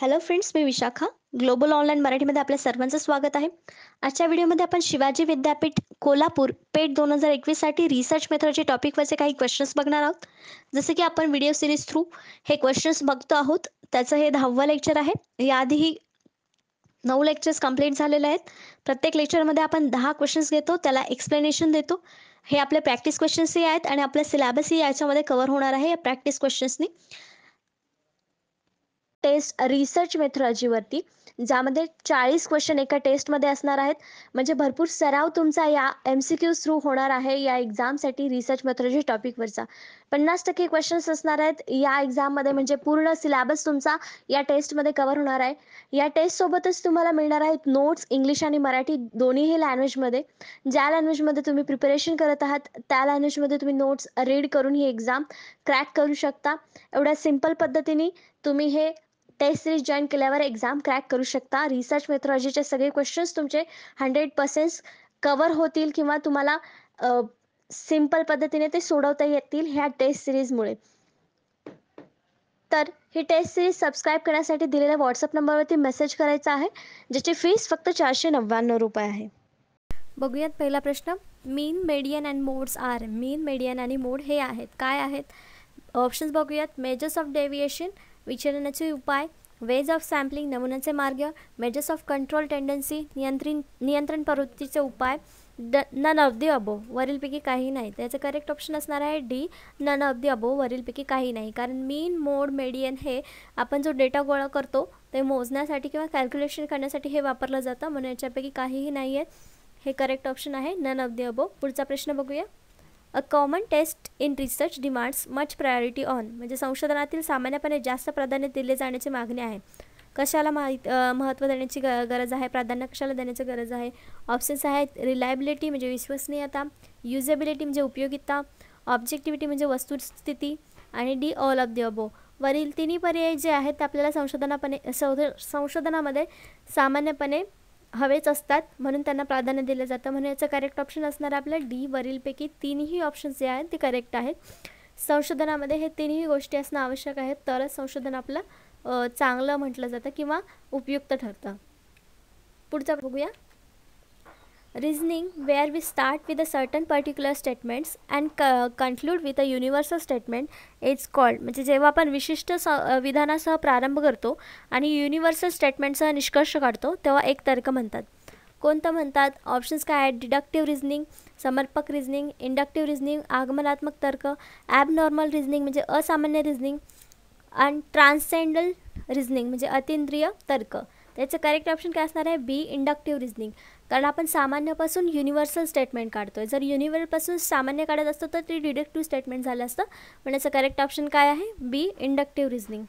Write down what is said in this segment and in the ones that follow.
hello friends मी Vishakha global online मराठीमध्ये आपल्या सर्वांचं स्वागत आहे आजच्या व्हिडिओमध्ये आपण शिवाजी विद्यापीठ कोल्हापूर पेट दोन हजार एकवीससाठी रिसर्च मेथडच्या टॉपिकवरचे काही क्वेश्चन्स बघणार आहोत जसं की आपण व्हिडिओ सिरीज थ्रू हे क्वेश्चन्स बघतो आहोत त्याचं हे दहावं लेक्चर आहे याआधीही नऊ लेक्चर्स कंप्लीट झालेले आहेत प्रत्येक लेक्चरमध्ये आपण दहा क्वेश्चन्स घेतो त्याला एक्सप्लेनेशन देतो हे आपले प्रॅक्टिस क्वेश्चन्सही आहेत आणि आपल्या सिलॅबसही याच्यामध्ये कव्हर होणार आहे या प्रॅक्टिस क्वेश्चन्सनी टेस्ट रिसर्च वरती ज्यामध्ये चाळीस क्वेश्चन एका टेस्ट मध्ये असणार आहेत म्हणजे भरपूर सराव तुमचा या एम सी क्यू थ्रू होणार आहे या साठी रिसर्च मेथोलॉजी टॉपिकवरचा पन्नास टक्के क्वेश्चन्स असणार आहेत या मध्ये म्हणजे पूर्ण सिलेबस तुमचा या टेस्ट मध्ये कव्हर होणार आहे या टेस्ट सोबतच तुम्हाला मिळणार आहेत नोट्स इंग्लिश आणि मराठी दोन्हीही मध्ये ज्या मध्ये तुम्ही प्रिपरेशन करत आहात त्या मध्ये तुम्ही नोट्स रीड करून ही एक्झाम क्रॅक करू शकता एवढ्या सिम्पल पद्धतीने तुम्ही हे टेस्ट सिरीज जॉईन केल्यावर एक्झाम क्रॅक करू शकता रिसर्च मेथॉलॉजीचे सगळे क्वेश्चन्स तुमचे हंड्रेड पर्सेंट कवर होतील किंवा तुम्हाला सिंपल पद्धतीने ते सोडवता येतील ह्या टेस्ट सिरीजमुळे तर ही टेस्ट सिरीज सबस्क्राईब करण्यासाठी दिलेल्या व्हॉट्सअप नंबरवरती मेसेज करायचा आहे ज्याची फीस फक्त चारशे नव्याण्णव रुपये आहे बघूयात पहिला प्रश्न mean median and modes are mean median आणि मोड हे आहेत काय आहेत ऑप्शन्स बघूयात मेजर्स ऑफ डेव्हिएशन विचारण्याचे उपाय वेज ऑफ सॅम्पलिंग नमुन्याचे मार्ग मेजर्स ऑफ कंट्रोल टेंडन्सी नियंत्रित नियंत्रण प्रवृत्तीचे उपाय the none of the above वरीलपैकी काही नाही त्याचं करेक्ट ऑप्शन असणार आहे D none of the above वरीलपैकी काही नाही कारण मीन मोड मेडियन हे आपण जो डेटा गोळा करतो ते मोजण्यासाठी किंवा कॅल्क्युलेशन करण्यासाठी हे वापरलं जातं म्हणून याच्यापैकी काहीही नाही आहे हे करेक्ट ऑप्शन आहे नन ऑफ दी अबो पुढचा प्रश्न बघूया a common test in research demands much priority on म्हणजे संशोधनातील सामान्यपणे जास्त प्राधान्य दिले जाण्याची मागणी आहे कशाला माहित महत्त्व देण्याची ग गरज आहे प्राधान्य कशाला देण्याची गरज आहे ऑप्शन्स आहेत रिलायबिलिटी म्हणजे विश्वसनीयता युजेबिलिटी म्हणजे उपयोगिता ऑब्जेक्टिव्हिटी म्हणजे वस्तुस्थिती आणि D all of the above वरील तिन्ही पर्याय जे आहेत ते आपल्याला संशोधनापणे संशोधनामध्ये सामान्यपणे हवेच असतात म्हणून त्यांना प्राधान्य दिलं जातं म्हणून याचं करेक्ट ऑप्शन असणार आपल्या डी वरीलपैकी तीनही ऑप्शन्स जे आहेत ते करेक्ट आहेत संशोधनामध्ये हे तीनही गोष्टी असणं आवश्यक आहे तरच संशोधन आपलं चांगलं म्हटलं जातं किंवा उपयुक्त ठरतं पुढचा बघूया Reasoning, where we start with a certain particular statements and conclude with a universal statement, it's called म्हणजे जेव्हा आपण विशिष्ट स विधानासह प्रारंभ करतो आणि युनिव्हर्सल स्टेटमेंटसह निष्कर्ष काढतो तेव्हा एक तर्क म्हणतात कोणतं म्हणतात ऑप्शन्स काय आहेत डिडक्टिव्ह रिझनिंग समर्पक रिझनिंग इंडक्टिव्ह रिझनिंग आगमनात्मक तर्क ॲबनॉर्मल रिझनिंग म्हणजे असामान्य रिझनिंग अँड ट्रान्सेंडल रिझनिंग म्हणजे अतिंद्रिय तर्क याचं करेक्ट ऑप्शन काय असणार आहे बी इंडक्टिव्ह रिजनिंग कारण आपण सामान्यपासून युनिव्हर्सल स्टेटमेंट काढतोय जर युनिव्हर्सपासून सामान्य काढत असतो तर ते डिडक्टिव्ह स्टेटमेंट झालं असतं पण याचं करेक्ट ऑप्शन काय आहे बी इंडक्टिव्ह रिजनिंग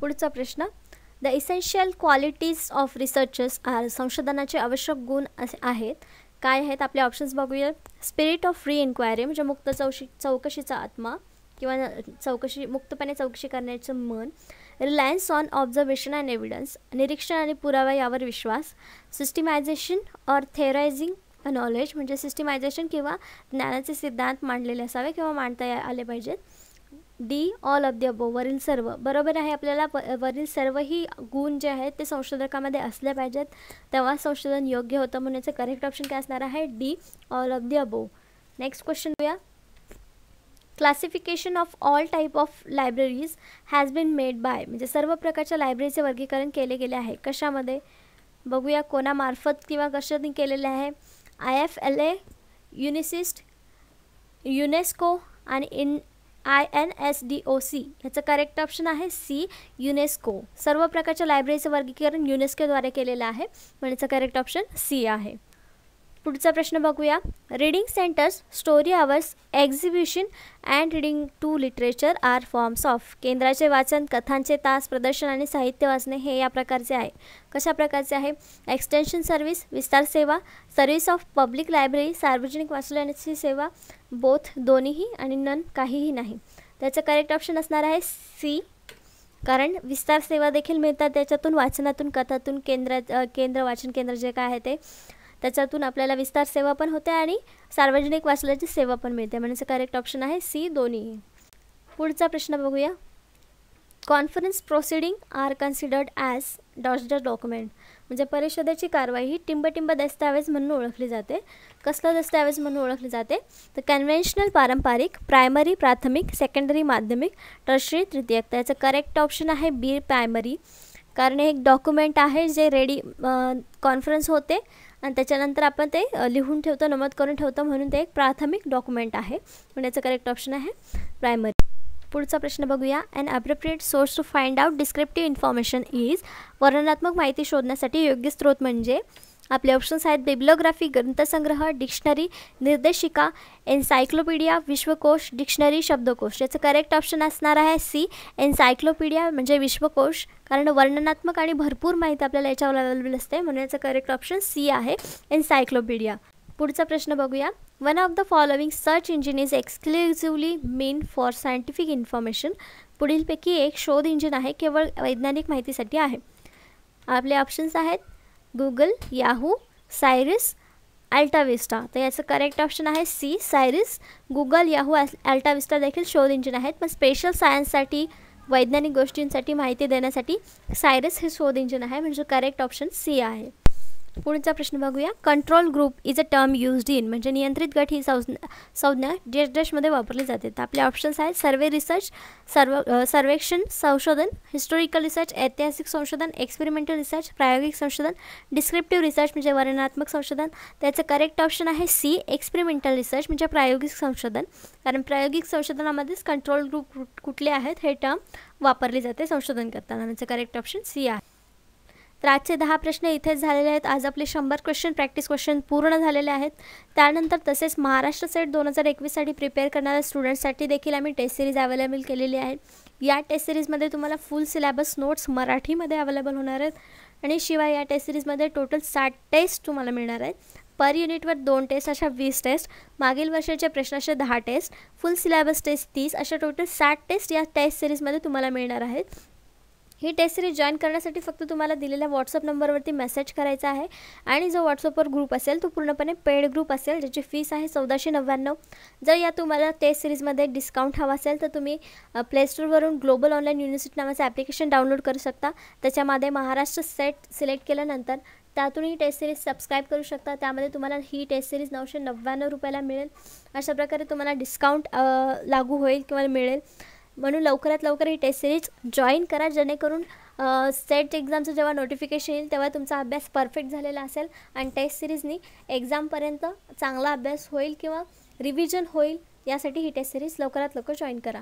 पुढचा प्रश्न the essential qualities of researchers are संशोधनाचे आवश्यक गुण असे आहेत काय आहेत आपले ऑप्शन्स बघूया स्पिरिट ऑफ फ्री इन्क्वायरी म्हणजे मुक्त चौशी चौकशीचा आत्मा किंवा चौकशी मुक्तपणे चौकशी करण्याचं मन reliance on observation and evidence निरीक्षण आणि पुरावा यावर विश्वास सिस्टिमायझेशन ऑर थेरायझिंग नॉलेज म्हणजे सिस्टिमायझेशन किंवा ज्ञानाचे सिद्धांत मांडलेले असावे किंवा मांडता आले पाहिजेत D all of the above वरील सर्व बरोबर आहे आपल्याला प वरील सर्वही गुण जे आहेत ते संशोधकामध्ये असले पाहिजेत तेव्हा संशोधन योग्य होतं म्हणून याचं करेक्ट ऑप्शन काय असणार आहे D all of the above next question घेऊया classification of all type of libraries has been made by म्हणजे सर्व प्रकारच्या लायब्ररीचे वर्गीकरण केले गेले आहे कशामध्ये बघूया कोणामार्फत किंवा कशाने केलेले आहे I F L A UNISIST UNESCO आणि in I N S D O C ह्याचं करेक्ट ऑप्शन आहे सी युनेस्को सर्व प्रकारच्या लायब्ररीचं वर्गीकरण युनेस्कोद्वारे केलेलं आहे म्हणजे करेक्ट ऑप्शन सी आहे पुढचा प्रश्न बघूया reading centres story hours exhibition and reading to literature are forms of केंद्राचे वाचन कथांचे तास प्रदर्शन आणि साहित्य वाचणे हे या प्रकारचे आहे कशा प्रकारचे आहे एक्सटेन्शन सर्व्हिस विस्तार सेवा सर्व्हिस ऑफ पब्लिक लायब्ररी सार्वजनिक वाचनाची सेवा बोथ दोन्हीही आणि नन काहीही नाही त्याचं करेक्ट ऑप्शन असणार आहे सी कारण विस्तार सेवा देखील मिळतात त्याच्यातून वाचनातून कथातून केंद्र केंद्र वाचन केंद्र जे काय आहे ते त्याच्यातून आपल्याला विस्तार सेवा पण होते आणि सार्वजनिक वाचल्याची सेवा पण मिळते म्हणजे करेक्ट ऑप्शन आहे सी दोन्ही पुढचा प्रश्न बघूया conference proceeding are considered as dodge document म्हणजे परिषदेची कारवाई ही टिंबटिंब दस्तावेज म्हणून ओळखली जाते कसला दस्तावेज म्हणून ओळखली जाते तर कन्व्हेन्शनल पारंपरिक प्रायमरी प्राथमिक सेकंडरी माध्यमिक टर्शरी तृतीयक याचं करेक्ट ऑप्शन आहे बी प्रायमरी कारण हे एक डॉक्युमेंट आहे जे रेडी कॉन्फरन्स होते आणि त्याच्यानंतर आपण ते लिहून ठेवतो नमूद करून ठेवतो म्हणून ते एक प्राथमिक डॉक्युमेंट आहे म्हणून याचं करेक्ट ऑप्शन आहे प्रायमरी पुढचा प्रश्न बघूया and appropriate source to find out descriptive information is वर्णनात्मक माहिती शोधण्यासाठी योग्य स्रोत म्हणजे आपले ऑप्शन्स आहेत बिब्लोग्राफी ग्रंथसंग्रह डिक्शनरी निर्देशिका एन्सायक्लोपीडिया विश्वकोश डिक्शनरी शब्दकोश याचं करेक्ट ऑप्शन असणार आहे सी एन्सायक्लोपीडिया म्हणजे विश्वकोश कारण वर्णनात्मक आणि भरपूर माहिती आपल्याला याच्यावर अवेलेबल असते म्हणून याचं करेक्ट ऑप्शन सी आहे एन्सायक्लोपीडिया पुढचा प्रश्न बघूया one of the following search engine is exclusively meant for scientific information पुढीलपैकी एक शोध इंजिन आहे केवळ वैज्ञानिक माहितीसाठी आहे आपले ऑप्शन्स आहेत गुगल याहू सायरिस अल्टाविस्टा तर याचं करेक्ट ऑप्शन आहे C Scirus Google Yahoo AltaVista देखील शोध इंजिन आहेत पण स्पेशल सायन्ससाठी वैज्ञानिक गोष्टींसाठी माहिती देण्यासाठी सायरस हे शोध इंजिन आहे म्हणजे करेक्ट ऑप्शन सी आहे पुढचा प्रश्न बघूया control group is a term used in म्हणजे नियंत्रित गट ही संज्ञा डेश डशमध्ये वापरली जाते तर आपले ऑप्शन्स आहेत सर्वे रिसर्च सर्व सर्वेक्षण संशोधन हिस्टोरिकल रिसर्च ऐतिहासिक संशोधन एक्सपेरिमेंटल रिसर्च प्रायोगिक संशोधन डिस्क्रिप्टिव्ह रिसर्च म्हणजे वर्णनात्मक संशोधन त्याचं करेक्ट ऑप्शन आहे सी एक्सपेरिमेंटल रिसर्च म्हणजे प्रायोगिक संशोधन कारण प्रायोगिक संशोधनामध्येच कंट्रोल ग्रुप कुठले आहेत हे टर्म वापरली जाते संशोधन करताना त्याचं करेक्ट ऑप्शन सी आहे तर आजचे दहा प्रश्न इथेच झालेले आहेत आज आपले शंभर क्वेश्चन प्रॅक्टिस क्वेश्चन पूर्ण झालेले आहेत त्यानंतर तसेच महाराष्ट्र सेट दोन हजार एकवीससाठी प्रिपेअर करणाऱ्या स्टुडंटसाठी देखील आम्ही टेस्ट सिरीज अवेलेबल केलेली आहे या टेस्ट सिरीजमध्ये तुम्हाला फुल सिलेबस नोट्स मराठीमध्ये अवेलेबल होणार आहेत आणि शिवाय या टेस्ट सिरीजमध्ये टोटल साठ टेस्ट तुम्हाला मिळणार आहेत पर युनिटवर दोन टेस्ट अशा वीस टेस्ट मागील वर्षाच्या प्रश्नाचे दहा टेस्ट फुल सिलेबस टेस्ट तीस अशा टोटल साठ टेस्ट या टेस्ट सिरीजमध्ये तुम्हाला मिळणार आहेत ही टेस्ट सिरीज जॉईन करण्यासाठी फक्त तुम्हाला दिलेल्या व्हॉट्सअप नंबरवरती मेसेज करायचा आहे आणि जो व्हॉट्सअपवर ग्रुप असेल तो पूर्णपणे पेड ग्रुप असेल ज्याची फीस आहे चौदाशे नव्याण्णव जर या तुम्हाला टेस्ट सिरीजमध्ये डिस्काउंट हवा असेल तर तुम्ही प्लेस्टोरवरून ग्लोबल ऑनलाईन युनिव्हर्सिटी नावाचं ॲप्लिकेशन डाउनलोड करू शकता त्याच्यामध्ये महाराष्ट्र सेट सिलेक्ट केल्यानंतर त्यातून ही टेस्ट सिरीज सबस्क्राईब करू शकता त्यामध्ये तुम्हाला ही टेस्ट सिरीज नऊशे नव्याण्णव रुपयाला मिळेल अशा प्रकारे तुम्हाला डिस्काउंट लागू होईल किंवा मिळेल म्हणून लवकरात लवकर ही टेस्ट सिरीज जॉईन करा जेणेकरून सेट एक्झामचं जेव्हा नोटिफिकेशन येईल तेव्हा तुमचा अभ्यास परफेक्ट झालेला असेल आणि टेस्ट सिरीजनी एक्झामपर्यंत चांगला अभ्यास होईल किंवा रिव्हिजन होईल यासाठी ही टेस्ट सिरीज लवकरात लवकर जॉईन करा